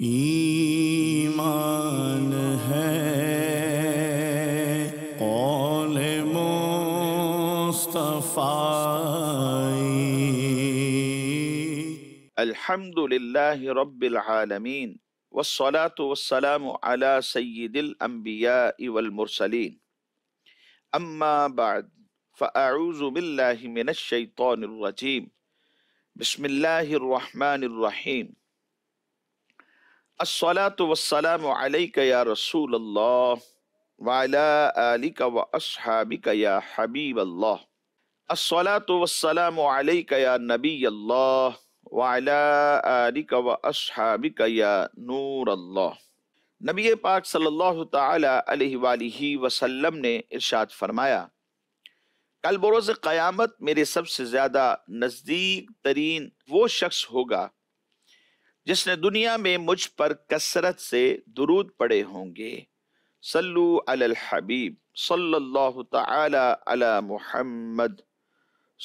ईमान है कौल मुस्तफ़ाई अल्हम्दुलिल्लाह रब्बिल आलमीन वस्सलातु वस्सलामु अला सय्यिदिल अंबिया वल मुरसलीन अम्मा बाद फ़अऊज़ु बिल्लाहि मिनश शैतानिर रजीम या रसूल वाला व असहाबिका या हबीब अल्लाह अस्सलाम नबी अल्लाह वाला नूर अल्लाह नबी पाक सल्लल्लाहु अलैहि वसल्लम ने इरशाद फरमाया कल बरोज़ क़यामत मेरे सबसे ज़्यादा नज़दीक तरीन वो शख्स होगा जिसने दुनिया में मुझ पर कसरत से दुरूद पड़े होंगे सल्लु अलल हबीब सल्लल्लाहु ताला अला मुहम्मद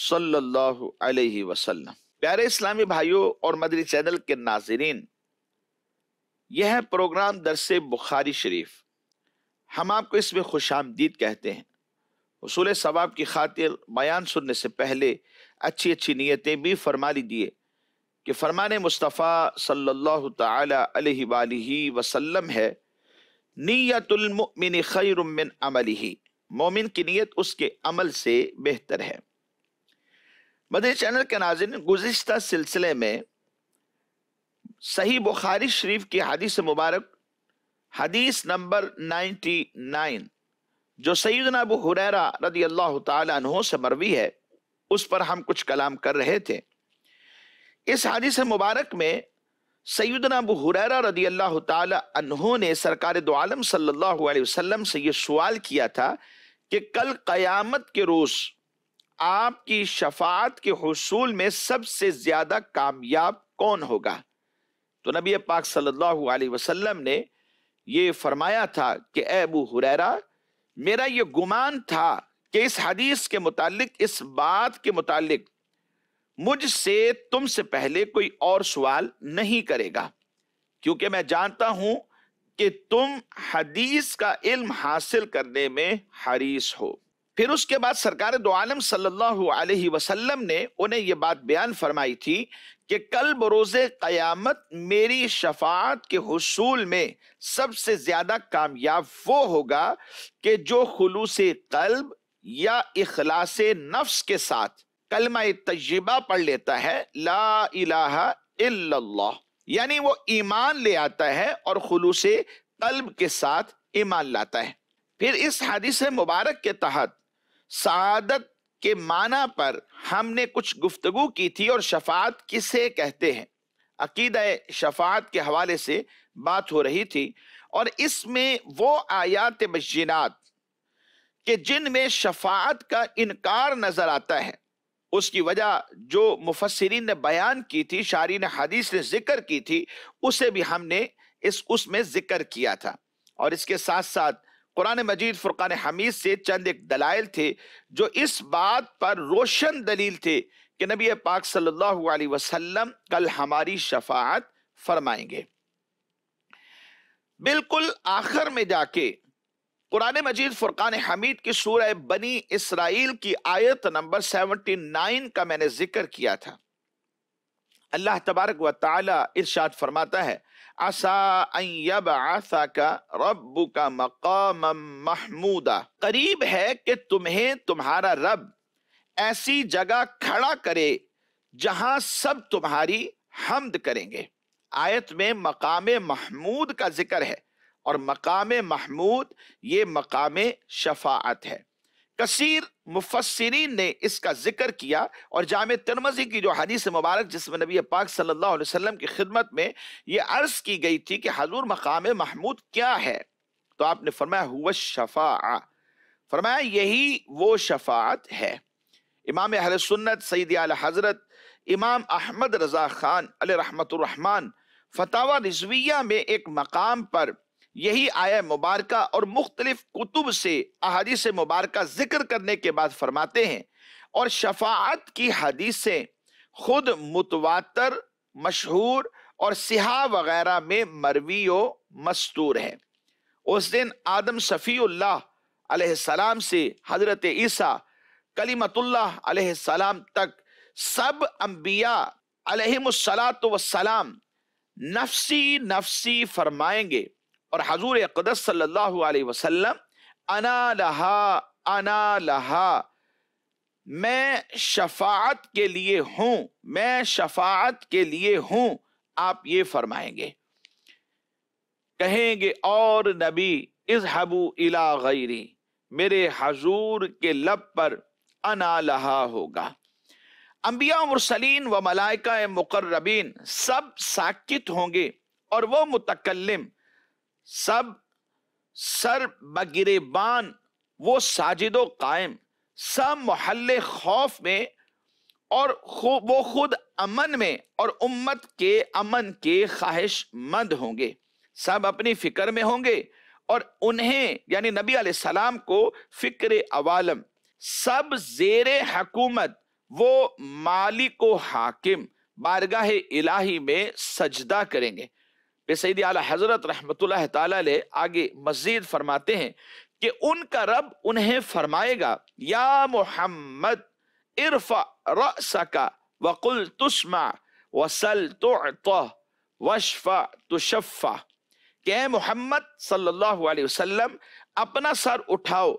सल्लल्लाहु अलैहि वसल्लम प्यारे इस्लामी भाइयों और मदरी चैनल के नाजरीन यह प्रोग्राम दरस बुखारी शरीफ हम आपको इसमें खुश आमदीद कहते हैं उसूल सवाब की खातिर बयान सुनने से पहले अच्छी अच्छी नीयतें भी फरमा लीजिए कि फरमान मुस्तफ़ा सल्लल्लाहु अलैहि वसल्लम है नीयतुलमिन खैरमिन अमल ही मोमिन की नीयत उसके अमल से बेहतर है मदर चैनल के नाजिन गुज्त सिलसिले में सही बुखारी शरीफ की हदीस मुबारक हदीस नंबर 99 जो सईद नबू हुरैरा रदी अल्लाह तु से मरवी है उस पर हम कुछ कलाम कर रहे थे इस हादिस मुबारक में सैदना अबू हुरैरा रदी अल्लाह तहों ने सरकार दो आलम सल्लल्लाहु अलैहि वसल्लम से ये सवाल किया था कि कल क़यामत के रोज़ आपकी शफात के हसूल में सबसे ज़्यादा कामयाब कौन होगा तो नबी पाक सल्लल्लाहु अलैहि वसल्लम ने ये फरमाया था कि अबू हुरैरा मेरा ये गुमान था कि इस हदीस के मुतालिक इस बात के मुतालिक मुझसे तुमसे पहले कोई और सवाल नहीं करेगा क्योंकि मैं जानता हूं कि तुम हदीस का इल्म हासिल करने में हरीस हो फिर उसके बाद सरकार दो आलम सल्लल्लाहु अलैहि वसल्लम ने उन्हें यह बात बयान फरमाई थी कि कल बरोजे क़यामत मेरी शफात के हसूल में सबसे ज़्यादा कामयाब वो होगा कि जो खुलूस कल्ब या इखलास नफ्स के साथ कलमा तजबा पढ़ लेता है ला इलाहा इल्लल्लाह यानी वो ईमान ले आता है और खुलूस कल्ब के साथ ईमान लाता है फिर इस हदीस मुबारक के तहत सादत के माना पर हमने कुछ गुफ्तगु की थी और शफात किसे कहते हैं अकीद शफात के हवाले से बात हो रही थी और इसमें वो आयात बजीनात के जिनमें शफात का इनकार नजर आता है उसकी वजह जो मुफसरीन ने बयान की थी शारीन हदीस ने जिक्र की थी उसे भी हमने इस उसमें जिक्र किया था और इसके साथ साथ कुरान मजीद फुरकान हमीद से चंद एक दलाइल थे जो इस बात पर रोशन दलील थे कि नबी पाक सल्लल्लाहु अलैहि वसल्लम कल हमारी शफात फरमाएंगे बिल्कुल आखिर में जाके कुरान मजीद फुरकान हमीद की सूरह बनी इसराइल की आयत नंबर 79 का मैंने जिक्र किया था अल्लाह तबारक व ताला इरशाद फरमाता है असा का रब का मकाम महमूदा करीब है कि तुम्हें तुम्हारा रब ऐसी जगह खड़ा करे जहां सब तुम्हारी हमद करेंगे आयत में मकाम महमूद का जिक्र है और मकाम महमूद ये मकाम शफात है कसीर मुफसरीन ने इसका जिक्र किया और जाम तरमजी की जो हदीस मुबारक जिसमें नबी पाक सल्लल्लाहु अलैहि वसल्लम की खिदमत में ये अर्ज की गई थी कि हजूर मकाम महमूद क्या है तो आपने फरमाया हुआ शफा फरमाया यही वो शफात है इमाम अहल सुन्नत सईद आल हजरत इमाम अहमद रजा खान अल रहमतुर्रहमान फतावा रिजविया में एक मकाम पर यही आया मुबारक और मुख्तलिफ कुतुब से अहदीस मुबारक जिक्र करने के बाद फरमाते हैं और शफात की हदीसें खुद मुतवातर मशहूर और सिहा वगैरह में मरवी व मस्तूर है उस दिन आदम सफ़ील्लाम से हजरत ईसा कलीमतुल्लाम तक सब अम्बिया अलहमसलात वसलाम नफसी नफसी फरमाएंगे और हजूर कदस सल्लल्लाहु अलैहि वसल्लम अना लहा अना लहा मैं शफात के लिए हूं मैं शफात के लिए हूं आप ये फरमाएंगे कहेंगे और नबी हबू इला गैरी मेरे हजूर के लब पर अना लहा होगा अम्बिया मुरसलीन व मलाइका मुकर्रबीन सब साकित होंगे और वो मुतकलम सब सर बान वो साजिदो कायम सब मोहल्ल खौफ में और खु, वो खुद अमन में और उम्मत के अमन के ख्वाहिश मंद होंगे सब अपनी फिक्र में होंगे और उन्हें यानी नबी सलाम को फिक्र अवालम सब जेर हकूमत वो मालिक हाकिम बारगाह इलाही में सजदा करेंगे बेसैद आला हज़रत रहमत ले आगे मज़ीद फरमाते हैं कि उनका रब उन्हें फरमाएगा या मोहम्मद इरफा रका वकुल तुस्मा वसल तो वशफा तुशफ़ा के मोहम्मद सल्लल्लाहु अलैहि अपना सर उठाओ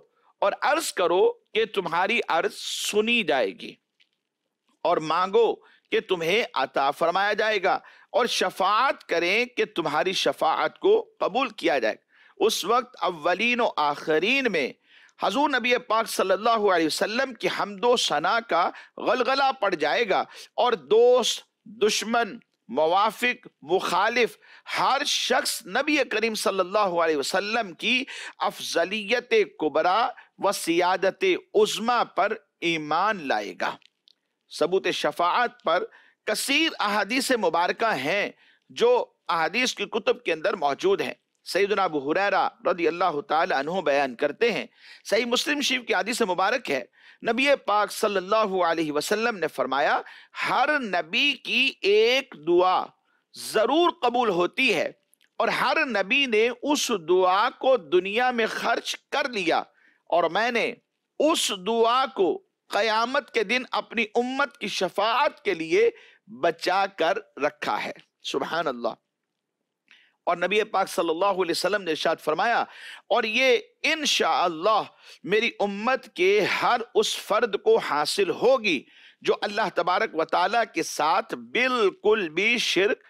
और अर्ज करो कि तुम्हारी अर्ज सुनी जाएगी और मांगो कि तुम्हें अता फरमाया जाएगा और शफात करें कि तुम्हारी शफात को कबूल किया जाए उस वक्त अवलिन आखरीन में हजूर नबी पाक सल्लल्लाहु अलैहि वसल्लम की हमदो सना का गलगला पड़ जाएगा और दोस्त दुश्मन मुआफिक मुखालिफ हर शख्स नबी करीम सल्लल्लाहु अलैहि वसल्लम की अफजलियत कुबरा व सियादत उजमा पर ईमान लाएगा सबूत शफात पर कसीर अहादीस मुबारक हैं जो अहादीस की कुतुब के अंदर मौजूद हैं सईद अबू हुरैरा रदी अल्लाह तहु बयान करते हैं सही मुस्लिम शिव की आदि से मुबारक है नबी पाक सल्लल्लाहु अलैहि वसल्लम ने फरमाया हर नबी की एक दुआ ज़रूर कबूल होती है और हर नबी ने उस दुआ को दुनिया में खर्च कर लिया और मैंने उस दुआ को क़यामत के दिन अपनी उम्मत की शफात के लिए बचा कर रखा है सुबह अल्लाह और नबी पाक सल्लल्लाहु अलैहि वसल्लम ने शाद फरमाया और ये इन मेरी उम्मत के हर उस फर्द को हासिल होगी जो अल्लाह तबारक व के साथ बिल्कुल भी शिरक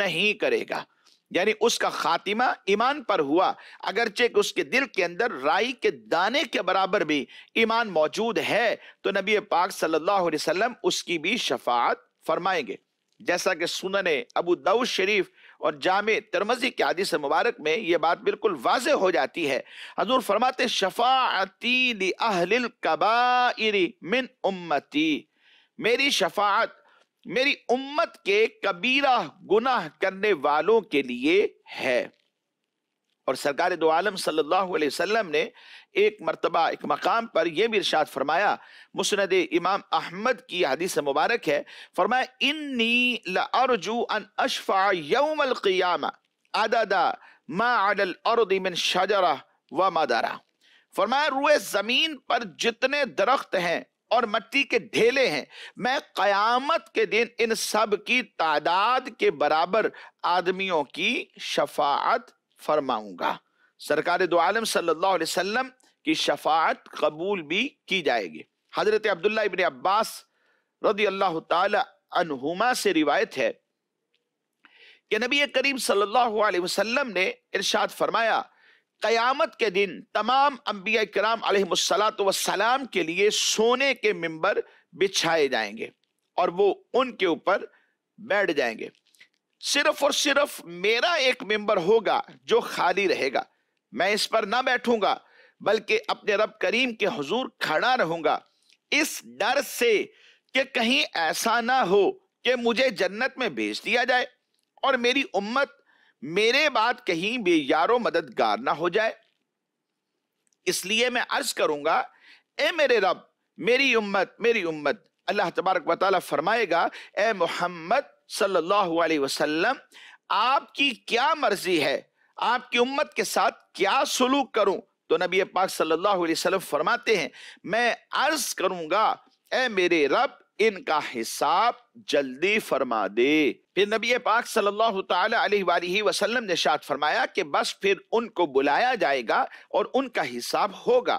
नहीं करेगा यानी उसका खातिमा ईमान पर हुआ अगरचे उसके दिल के अंदर राई के दाने के बराबर भी ईमान मौजूद है तो नबी पाक सल्लल्लाहु अलैहि वसल्लम उसकी भी शफात फरमाएंगे जैसा कि सुनन अबू दाऊद शरीफ और जाम तरमजी के आदि से मुबारक में ये बात बिल्कुल वाज हो जाती है हजूर फरमाते शफाती मिन उम्मती मेरी शफात मेरी उम्मत के कबीरा गुनाह करने वालों के लिए है और सरकार दो आलम सल्लल्लाहु अलैहि वसल्लम ने एक मरतबा एक मकाम पर यह भी इरशाद फरमाया मुसनद इमाम अहमद की हदीस मुबारक है फरमाया इन्नी लअरजू अन अशफा यौमल क़ियामा अददा मा अदल अर्दि मिन शजरा व मदरा फरमाया रुए ज़मीन पर जितने दरख्त हैं और मट्टी के ढेले हैं मैं कयामत के दिन इन सब की तादाद के बराबर आदमियों की शफात फरमाऊंगा सरकार दो आलम सल्लल्लाहु अलैहि वसल्लम की शफात कबूल भी की जाएगी हजरत अब्दुल्ला इबन अब्बास रदी अल्लाह तुमा से रिवायत है कि नबी करीम सल्लाम ने इर्शाद फरमाया क़यामत के दिन तमाम अम्बिया कराम वसलाम के लिए सोने के मंबर बिछाए जाएंगे और वो उनके ऊपर बैठ जाएंगे सिर्फ और सिर्फ मेरा एक मेंबर होगा जो खाली रहेगा मैं इस पर ना बैठूंगा बल्कि अपने रब करीम के हजूर खड़ा रहूंगा इस डर से कि कहीं ऐसा ना हो कि मुझे जन्नत में भेज दिया जाए और मेरी उम्मत मेरे बाद कहीं बेयारो मददगार ना हो जाए इसलिए मैं अर्ज करूंगा ए मेरे रब मेरी उम्मत मेरी उम्मत अल्लाह तबारक वाल फरमाएगा ए मोहम्मद सल्लल्लाहु अलैहि वसल्लम आपकी क्या मर्जी है आपकी उम्मत के साथ क्या सुलूक करूं तो नबी पाक सल्लल्लाहु अलैहि वसल्लम फरमाते हैं मैं अर्ज करूंगा ए मेरे रब इनका हिसाब जल्दी फरमा दे फिर नबी पाक सल्लल्लाहु अलैहि वसल्लम ने शाद फरमाया कि बस फिर उनको बुलाया जाएगा और उनका हिसाब होगा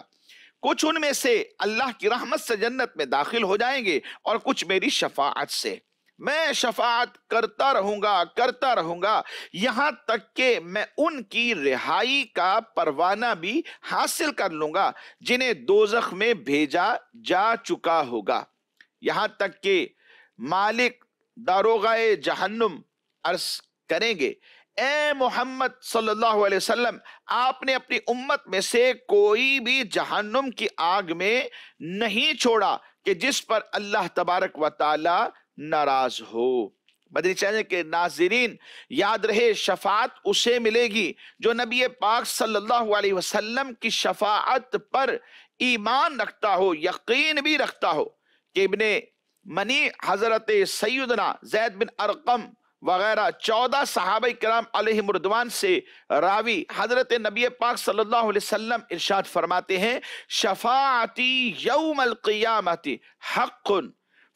कुछ उनमें से अल्लाह की रहमत से जन्नत में दाखिल हो जाएंगे और कुछ मेरी शफात से मैं शफात करता रहूंगा करता रहूंगा यहां तक कि मैं उनकी रिहाई का परवाना भी हासिल कर लूंगा जिन्हें दोजख में भेजा जा चुका होगा यहां तक कि मालिक दारोगा जहन्नुम अर्ज करेंगे ए मोहम्मद सल्लल्लाहु अलैहि वसल्लम आपने अपनी उम्मत में से कोई भी जहन्नुम की आग में नहीं छोड़ा कि जिस पर अल्लाह तबारक वाली नाराज हो मदनी चैनल के नाजरीन याद रहे शफात उसे मिलेगी जो नबी पाक सल्लल्लाहु अलैहि वसल्लम की शफात पर ईमान रखता हो यकीन भी रखता हो कि इबने मनी हजरत सैदना जैद बिन अरकम वगैरह चौदह सहाब कराम मुर्दवान से रावी हजरत नबी पाक सल्लल्लाहु अलैहि वसल्लम इरशाद फरमाते हैं शफाती यौमल क़ियामती हक़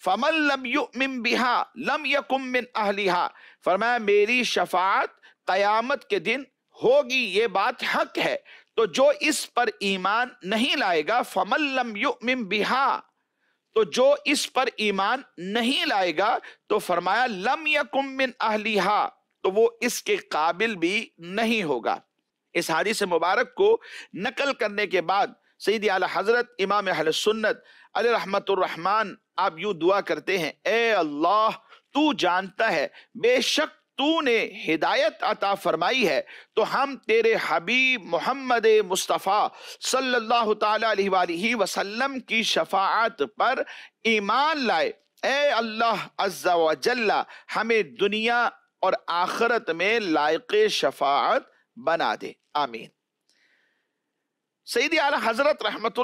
फमल लम युमिन बिहा लम यकुम मिन अहलिहा फरमाया मेरी शफात कयामत के दिन होगी ये बात हक है तो जो इस पर ईमान नहीं लाएगा फमल लम युमिन बिहा तो जो इस पर ईमान नहीं लाएगा तो फरमाया लम यकुम मिन अहलिहा तो वो इसके काबिल भी नहीं होगा इस हादिस मुबारक को नकल करने के बाद सईद आला हजरत इमाम सुन्नत अल आप यूं दुआ करते हैं ए अल्लाह तू जानता है बेशक तूने हिदायत अता फरमाई है तो हम तेरे हबीब मोहम्मद मुस्तफ़ा सल्लल्लाहु अलैहि वसल्लम की शफात पर ईमान लाए ए अल्लाह अज्जा वजल्ला हमें दुनिया और आखरत में लायक शफात बना दे आमीन सईद आला हजरत रहमत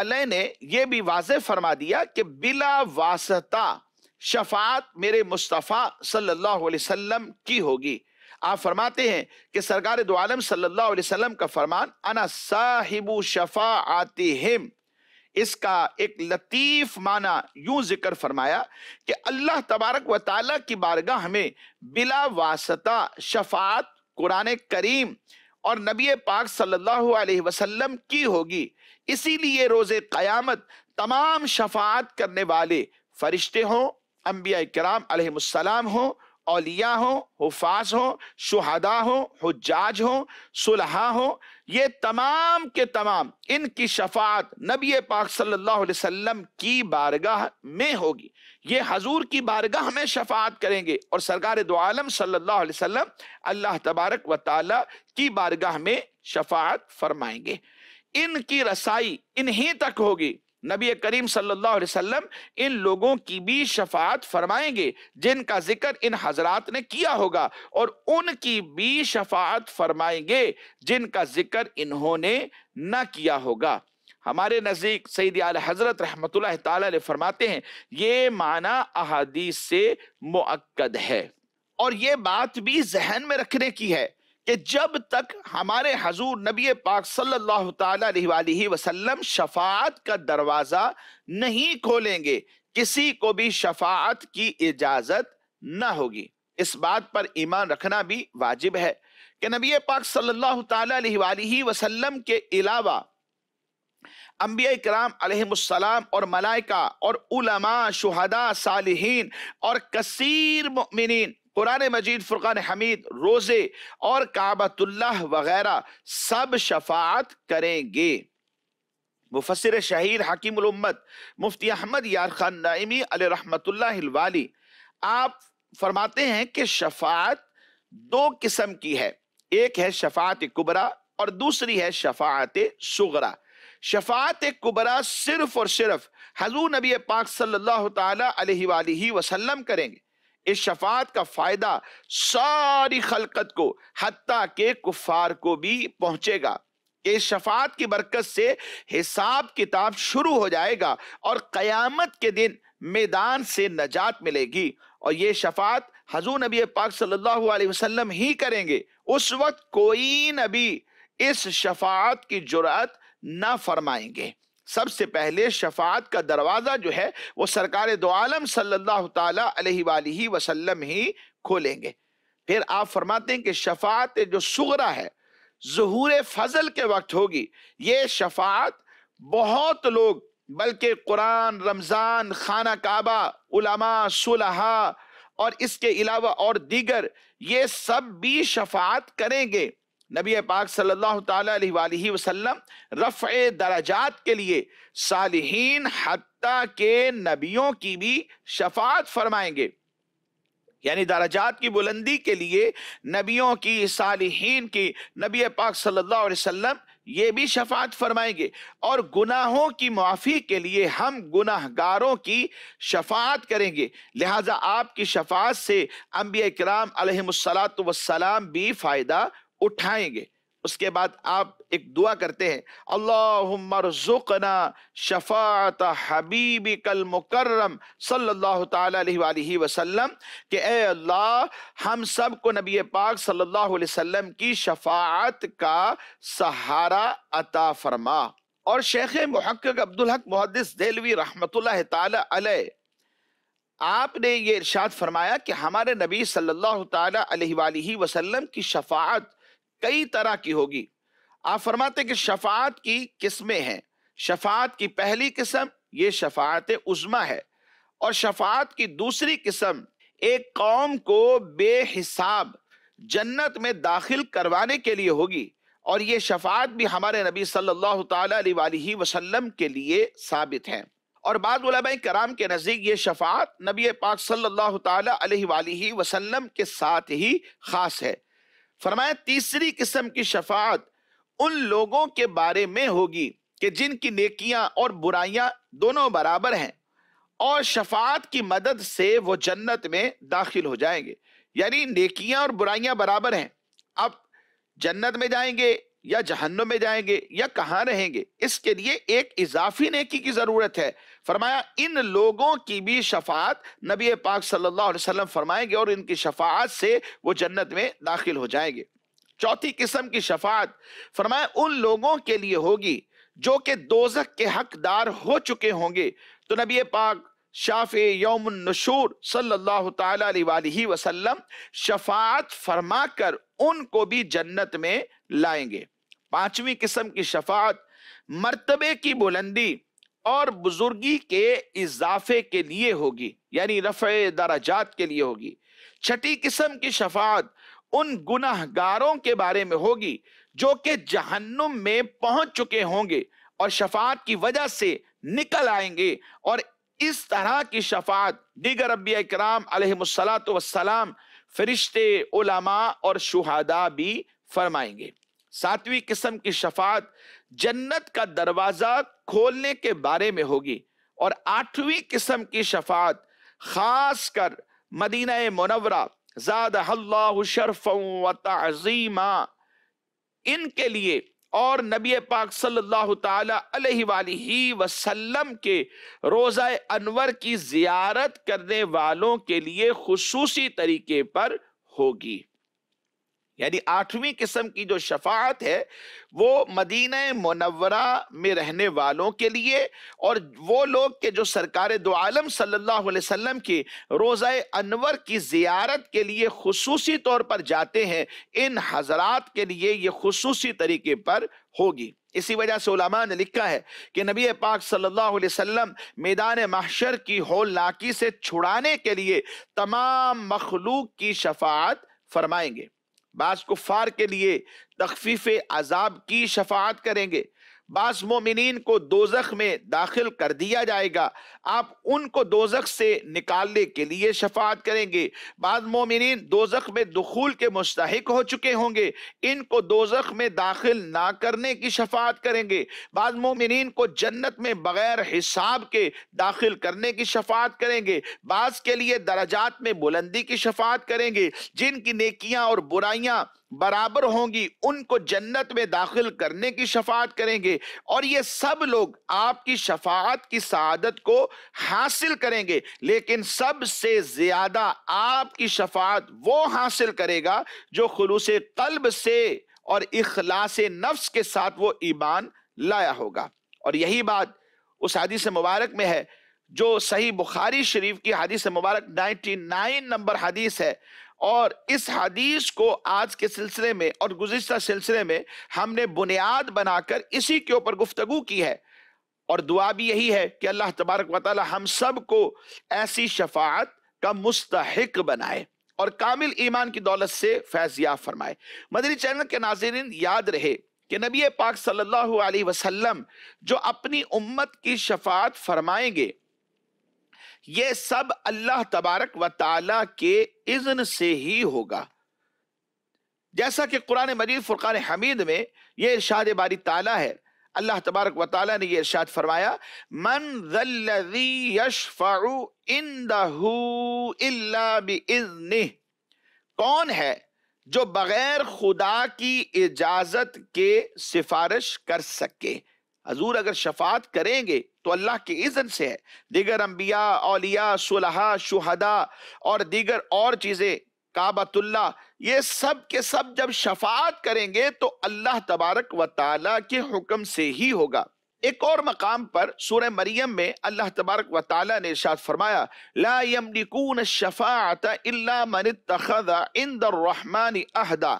तय ने यह भी वाज फरमा दिया कि बिला वास्ता शफात मेरे मुस्तफ़ा सल्लल्लाहु अलैहि सल्लाम की होगी आप फरमाते हैं कि सरकार दो आलम सल्लल्लाहु अलैहि सल्लाम का फरमान अना साहिबु शफा आते हिम इसका एक लतीफ़ माना यूं जिक्र फरमाया कि अल्लाह तबारक व ताला की बारगाह हमें बिला वास्ता शफात कुरान करीम और नबी पाक सल्लल्लाहु अलैहि वसल्लम की होगी इसीलिए रोज़े क़यामत तमाम शफात करने वाले फरिश्ते हों अम्बिया कराम अलहसलाम हों अलिया हों हफाज हों शहदा हों हजाज हों सुलहा हों ये तमाम के तमाम इनकी शफात नबी पाक सल्लल्लाहु अलैहि वसल्लम की बारगाह में होगी ये हजूर की बारगाह में शफात करेंगे और सरकार दो आलम सल्लल्लाहु अलैहि वसल्लम अल्लाह तबारक व ताला की बारगाह में शफात फरमाएंगे इनकी रसाई इन्हीं तक होगी नबी करीम सल्लल्लाहु अलैहि वसल्लम इन लोगों की भी शफात फरमाएंगे जिनका जिक्र इन हजरात ने किया होगा और उनकी भी शफात फरमाएंगे जिनका जिक्र इन्होंने न किया होगा हमारे नज़दीक सईद आल हज़रत रहमत फरमाते हैं ये माना अहादीस से मुक्द है और ये बात भी जहन में रखने की है कि जब तक हमारे हजूर नबी पाक सल्लल्लाहु अलैहि वसल्लम शफात का दरवाज़ा नहीं खोलेंगे किसी को भी शफात की इजाज़त ना होगी इस बात पर ईमान रखना भी वाजिब है कि नबी पाक सल्लल्लाहु अलैहि वसल्लम के अलावा अम्बिया कराम और मलाइका और उलमा शुहदा सालहीन और कसीर मिन कुरान मजीद फुरान हमीद रोज़े और काबतुल्लाह वगैरह सब शफात करेंगे मुफसर शहीद हकीम उम्मत मुफ्ती अहमद यार खान नाइमी रहमतुल्लाहिलवाली आप फरमाते हैं कि शफात दो किस्म की है एक है शफात कुबरा और दूसरी है शफात सुगरा शफात कुबरा सिर्फ और सिर्फ हजू नबी पाक सल्लल्लाहु अलैहि वसल्लम करेंगे इस शफात का फ़ायदा सारी खलकत को हत्या के कुफार को भी पहुंचेगा कि इस शफात की बरकत से हिसाब किताब शुरू हो जाएगा और क़यामत के दिन मैदान से नजात मिलेगी और ये शफात हजूर नबी पाक सल्लल्लाहु अलैहि वसल्लम ही करेंगे उस वक्त कोई नबी इस शफात की जुरात ना फरमाएंगे सबसे पहले शफात का दरवाज़ा जो है वो सरकार दो आलम सल्लल्लाहु अलैहि वसल्लम ही खोलेंगे फिर आप फरमाते हैं कि शफात जो सुगरा है जहूर फजल के वक्त होगी ये शफात बहुत लोग बल्कि कुरान रमज़ान खाना काबा उलमा सुलहा और इसके अलावा और दीगर ये सब भी शफात करेंगे नबी पाक सल्लल्लाहु अलैहि वसल्लम रफ़ दराजात के लिए सालहीन हती के नबियों की भी शफात फरमाएंगे यानी दराजात की बुलंदी के लिए नबियों की सालिहीन की नबी पाक सल्लल्लाहु अलैहि वसल्लम ये भी शफात फरमाएंगे और गुनाहों की माफ़ी के लिए हम गुनाहगारों की शफात करेंगे लिहाजा आपकी शफात से अम्बिया कराम वसलाम भी फ़ायदा उठाएंगे उसके बाद आप एक दुआ करते हैं अल्लाहना शफात हबीबी कल मुकर्रम सल्लल्लाहु अलैहि वसल्लम कि ए अल्लाह हम सब को नबी पाक सल्लल्लाहु अलैहि वसल्लम की शफात का सहारा अता फरमा और शेख महक्क अब्दुल हक मुहदस देलवी रहमतुल्लाह ताला आपने ये इरशाद फरमाया कि हमारे नबी सल्लल्लाहु अलैहि वसल्लम की शफात कई तरह की होगी आप फरमाते कि शफात की किस्में हैं शफात की पहली किस्म ये शफात उजमा है और शफात की दूसरी किस्म एक कौम को बेहिसाब जन्नत में दाखिल करवाने के लिए होगी और ये शफात भी हमारे नबी सल्लल्लाहु अलैहि वसल्लम के लिए साबित है और बाद कराम के नज़दीक ये शफात नबी पाक सल्लल्लाहु अलैहि वसल्लम के साथ ही खास है फरमाया तीसरी किस्म की शफात उन लोगों के बारे में होगी कि जिनकी नेकियां और बुराइयां दोनों बराबर हैं और शफात की मदद से वो जन्नत में दाखिल हो जाएंगे यानी नेकियां और बुराइयां बराबर हैं अब जन्नत में जाएंगे या जहन्नुम में जाएंगे या कहाँ रहेंगे इसके लिए एक इजाफी नेकी की ज़रूरत है फरमाया इन लोगों की भी शफात नबी पाक सल्लल्लाहु अलैहि वसल्लम फरमाएंगे और इनकी शफात से वो जन्नत में दाखिल हो जाएंगे चौथी किस्म की शफात फरमाया उन लोगों के लिए होगी जो कि दोजक के हकदार हो चुके होंगे तो नबी पाक शाफ यौमशूर सल्लल्लाहु अलैहि वसल्लम शफात फरमा कर उनको भी जन्नत में लाएंगे पांचवी किस्म की शफात मर्तबे की बुलंदी और बुजुर्गी के इजाफे के लिए होगी यानी रफ़ दराजात के लिए होगी छठी किस्म की शफात उन गुनाहगारों के बारे में होगी जो कि जहन्नुम में पहुंच चुके होंगे और शफात की वजह से निकल आएंगे और इस तरह की शफात दीगर रबी कराम फरिश्ते और शुहादा भी फरमाएंगे सातवीं किस्म की शफात जन्नत का दरवाज़ा खोलने के बारे में होगी और आठवीं किस्म की शफात खास कर मदीना मुनवरा ज़ादल्लाशरफ़ इनके लिए और नबी पाक सल्लल्लाहु अलैहि वसल्लम के रोज़ा अनवर की ज़ियारत करने वालों के लिए खसूसी तरीके पर होगी यानी आठवीं किस्म की जो शफात है वो मदीना मनवरा में रहने वालों के लिए और वो लोग के जो सरकार दो आलम सल्लल्लाहु अलैहि वसल्लम के रोज़ा अनवर की ज़ियारत के लिए खसूसी तौर पर जाते हैं इन हजरात के लिए ये खसूसी तरीके पर होगी इसी वजह से उलामा ने लिखा है कि नबी पाक सल्लल्लाहु अलैहि वसल्लम मैदान महशर की होलनाकी से छुड़ाने के लिए तमाम मखलूक की शफात फरमाएंगे बास कुफ़ार के लिए तखफीफ अजाब की शफात करेंगे बास मोमिन को दोजख में दाखिल कर दिया जाएगा आप उनको दोजक से निकालने के लिए शफात करेंगे बाद मोमिन दोजक में दखूल के मुस्तक हो चुके होंगे इनको दोजक में दाखिल ना करने की शफात करेंगे बाद मोमिन को जन्नत में बगैर हिसाब के दाखिल करने की शफात करेंगे बास के लिए दराजात में बुलंदी की शफात करेंगे जिनकी नेकियां और बुराइयां बराबर होंगी उनको जन्नत में दाखिल करने की शफात करेंगे और ये सब लोग आपकी शफात की शहादत को हासिल करेंगे लेकिन सबसे ज्यादा आपकी शफात वो हासिल करेगा जो खलूस कल्ब से और इखलास नफ्स के साथ वो ईमान लाया होगा और यही बात उस हदीस मुबारक में है जो सही बुखारी शरीफ की हदीस मुबारक 99 नंबर हदीस है और इस हदीस को आज के सिलसिले में और गुजशत सिलसिले में हमने बुनियाद बनाकर इसी के ऊपर गुफ्तगु की है और दुआ भी यही है कि अल्लाह तबारक वाली हम सब को ऐसी शफात का मुस्तक बनाए और कामिल ईमान की दौलत से फैजिया फरमाए मदरी चैनल के नाजरन याद रहे कि नबी पाक सल्लल्लाहु अलैहि वसल्लम जो अपनी उम्मत की शफात फरमाएंगे ये सब अल्लाह तबारक व ताला के इज्न से ही होगा जैसा कि कुरान मजीद फुरकान हमीद में ये इर्शाद बारी ताला है अल्लाह तबारक व ताली ने यह इर्शाद फरमाया मन यशफ़ाउ इन्दहू इल्ला बिइज़्नि कौन है जो बगैर खुदा की इजाज़त के सिफारिश कर सके हजूर अगर शफात करेंगे तो अल्लाह के इज़न से है दीगर अम्बिया औलिया सुलहा शुहदा और दीगर और चीज़ें काबतुल्ला ये सब के सब जब शफात करेंगे तो अल्लाह तबारक व ताला के हुक्म से ही होगा एक और मकाम पर सूर मरियम में अल्लाह तबारक व ताला ने इरशाद फरमाया ला यमलिकून शफाअत इल्ला मन तखदा इंद रहमान अहदा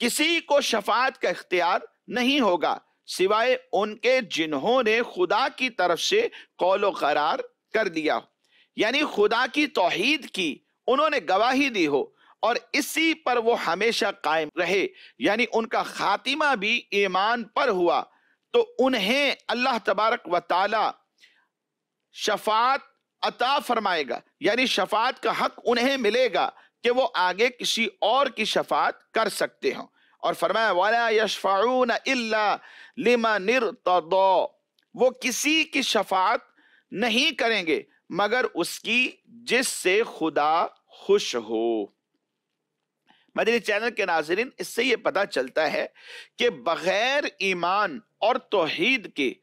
किसी को शफात का इख्तियार नहीं होगा सिवाय उनके जिन्होंने खुदा की तरफ से कौलो करार कर दिया यानी खुदा की तौहीद की उन्होंने गवाही दी हो और इसी पर वो हमेशा कायम रहे यानी उनका खातिमा भी ईमान पर हुआ तो उन्हें अल्लाह तबारक व ताला शफात अता फरमाएगा यानी शफात का हक उन्हें मिलेगा कि वो आगे किसी और की शफात कर सकते हो और फरमाया वाला यशफ़ाउन वो किसी की शफात नहीं करेंगे मगर उसकी जिससे खुदा खुश हो मदनी चैनल के नाजरीन इससे ये पता चलता है कि बगैर ईमान और तोहद के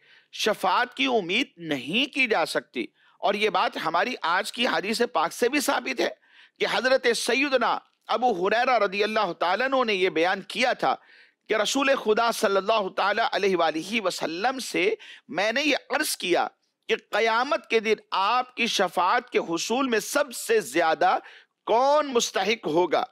शफात की उम्मीद नहीं की जा सकती और ये बात हमारी आज की हदीस पाक से भी साबित है कि हज़रत सैदना अबू हुरैरा रदी अल्लाह तु ने यह बयान किया था कि रसूल खुदा सल्लल्लाहु अलैहि वसल्लम से मैंने ये अर्ज़ किया कि क़यामत के दिन आपकी शफात के हसूल में सबसे ज़्यादा कौन मुस्तक होगा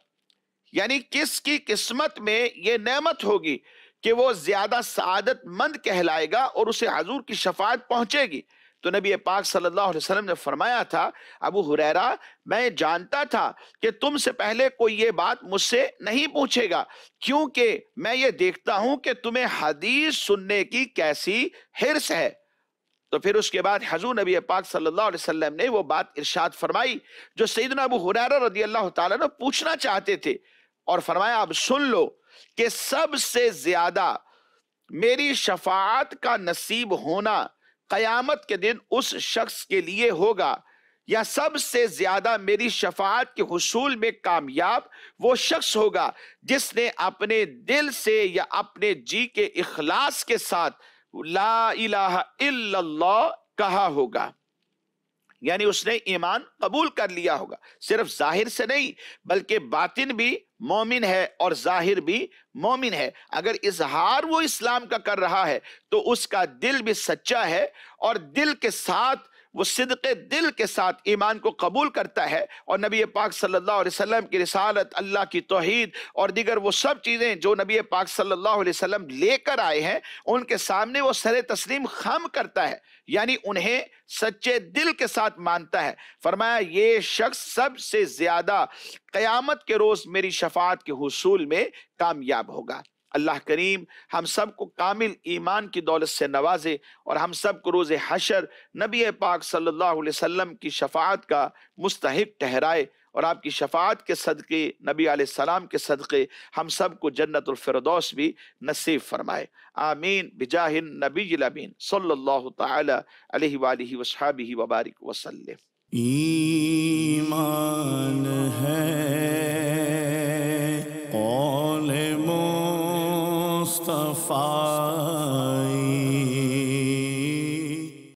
यानी किसकी किस्मत में ये नेमत होगी कि वो ज्यादा सदतमंद कहलाएगा और उसे हजूर की शफात पहुंचेगी तो नबी पाक सल्लल्लाहु अलैहि वसल्लम ने फरमाया था अबू हुरैरा मैं जानता था कि तुमसे पहले कोई ये बात मुझसे नहीं पूछेगा क्योंकि मैं ये देखता हूं कि तुम्हें हदीस सुनने की कैसी हिरस है तो फिर उसके बाद हजूर नबी पाक सल्लल्लाहु अलैहि वसल्लम ने वो बात इरशाद फरमाई जो सईदना अबू हुरैरा रदी अल्लाह तुम पूछना चाहते थे और फरमाया अब सुन लो कि सबसे ज्यादा मेरी शफात का नसीब होना कयामत के दिन उस शख्स के लिए होगा या सबसे ज्यादा मेरी शफात के हसूल में कामयाब वो शख्स होगा जिसने अपने दिल से या अपने जी के इखलास के साथ ला इलाहा इल्लल्लाह कहा होगा यानी उसने ईमान कबूल कर लिया होगा सिर्फ जाहिर से नहीं बल्कि बातिन भी मोमिन है और जाहिर भी मोमिन है अगर इजहार वो इस्लाम का कर रहा है तो उसका दिल भी सच्चा है और दिल के साथ वो सिद्क दिल के साथ ईमान को कबूल करता है और नबी पाक सल्लल्लाहु अलैहि वसल्लम की रिसालत अल्लाह की तोहद और दीगर वो सब चीज़ें जो नबी पाक सल्लल्लाहु अलैहि वसल्लम लेकर आए हैं उनके सामने वो सर तस्लीम खम करता है यानी उन्हें सच्चे दिल के साथ मानता है फरमाया ये शख्स सबसे ज़्यादा क्यामत के रोज़ मेरी शफात के हसूल में कामयाब होगा अल्लाह करीम हम सब को कामिल ईमान की दौलत से नवाजे और हम सब को रोज़ हशर नबी पाक सल्लल्लाहु अलैहि वसल्लम की शफात का मुस्तक ठहराए और आपकी शफात के सदक़े नबी आसमाम के सदक़े हम सब को जन्नतफरदौस भी नसीब फरमाए आमीन बिजाहिन नबी जलामीन सल्ला तह वसाबी वबारक वसलम ईमान है कौन मोन Mustafa